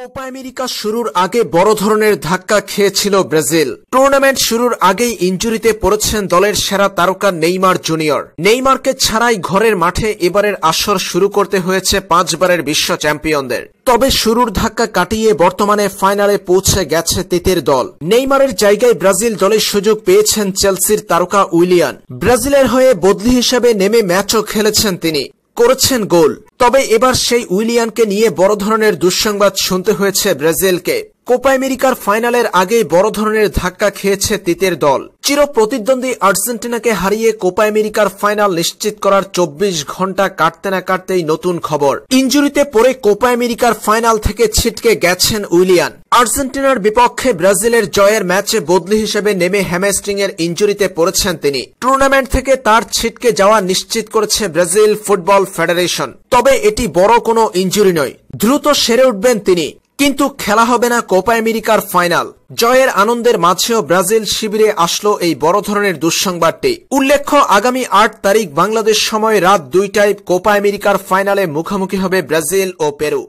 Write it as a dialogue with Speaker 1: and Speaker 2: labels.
Speaker 1: Copa America শুরুর আগে বড় ধরনের ধাক্কা খেয়েছিল ব্রাজিল টুর্নামেন্ট শুরুর আগেই ইঞ্জুরিতে পড়েছেন দলের সেরা তারকা নেইমার জুনিয়র নেইমারকে ছাড়াই ঘরের মাঠে এবারের আসর শুরু করতে হয়েছে পাঁচবারের বিশ্ব চ্যাম্পিয়নদের তবে শুরুর ধাক্কা কাটিয়ে বর্তমানে ফাইনালে পৌঁছে গেছে তেতের দল নেইমারের জায়গায় ব্রাজিল দলের সুযোগ পেয়েছেন চেলসির তারকা উইলিয়ান ব্রাজিলের হয়ে বদলি হিসেবে নেমে ম্যাচও খেলেছেন তিনি করেছেন গোল তবে এবার সেই উইলিয়ানকে নিয়ে বড় ধরনের দুঃসংবাদ শুনতে হয়েছে ব্রাজিলকে কোপা আমেরিকার ফাইনালের আগেই বড় ধরনের ধাক্কা খেয়েছে তিতের দল চির প্রতিদ্বন্দ্বী আর্জেন্টিনাকে হারিয়ে কোপা আমেরিকার ফাইনাল নিশ্চিত করার চব্বিশ ঘন্টা কাটতে না কাটতেই নতুন খবর ইঞ্জুরিতে পরে কোপা আমেরিকার ফাইনাল থেকে ছিটকে গেছেন উইলিয়ান আর্জেন্টিনার বিপক্ষে ব্রাজিলের জয়ের ম্যাচে বদলি হিসেবে নেমে হ্যামেস্ট্রিং এর ইঞ্জুরিতে পড়েছেন তিনি টুর্নামেন্ট থেকে তার ছিটকে যাওয়া নিশ্চিত করেছে ব্রাজিল ফুটবল ফেডারেশন তবে এটি বড় কোনো ইঞ্জুরি নয় দ্রুত সেরে উঠবেন তিনি কিন্তু খেলা হবে না কোপা আমেরিকার ফাইনাল জয়ের আনন্দের মাঝেও ব্রাজিল শিবিরে আসলো এই বড় ধরনের দুঃসংবাদটি উল্লেখ্য আগামী আট তারিখ বাংলাদেশ সময় রাত দুইটায় কোপা আমেরিকার ফাইনালে মুখোমুখি হবে ব্রাজিল ও পেরু